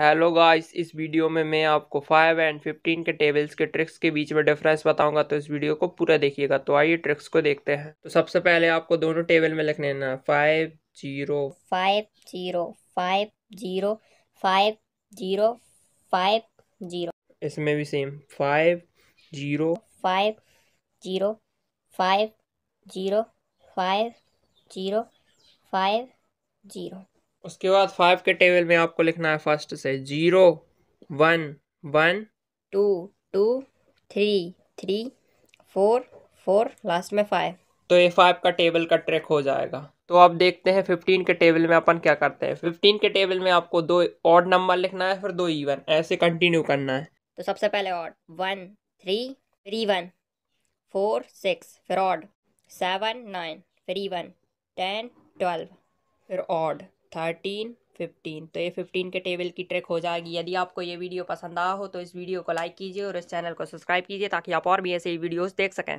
hello guys इस video में मैं आपको 5 एंड 15 के टेबल्स के ट्रिक्स के बीच में डिफरेंस बताऊंगा तो इस वीडियो को पूरा देखिएगा तो आइए ट्रिक्स को देखते हैं तो सबसे पहले आपको दोनों टेबल में लिखने five zero five zero five zero five zero five zero इसमें भी same five zero five zero five zero five zero five zero उसके बाद फाइव के टेबल में आपको लिखना है फर्स्ट से zero one one two two three three four four last में फाइव तो ये फाइव का टेबल का ट्रैक हो जाएगा तो आप देखते हैं फिफ्टीन के टेबल में अपन क्या करते हैं फिफ्टीन के टेबल में आपको दो ऑड नंबर लिखना है फिर दो इवन ऐसे कंटिन्यू करना है तो सबसे पहले ऑड वन थ्री फिर इवन फोर सिक्स फिर ऑड सेवन नाइन फिर इवन टेन ट्वेल्व फिर ऑड थर्टीन फिफ्टीन तो ये फिफ्टीन के टेबल की ट्रिक हो जाएगी यदि आपको ये वीडियो पसंद आया हो तो इस वीडियो को लाइक कीजिए और इस चैनल को सब्सक्राइब कीजिए ताकि आप और भी ऐसे वीडियोज़ देख सकें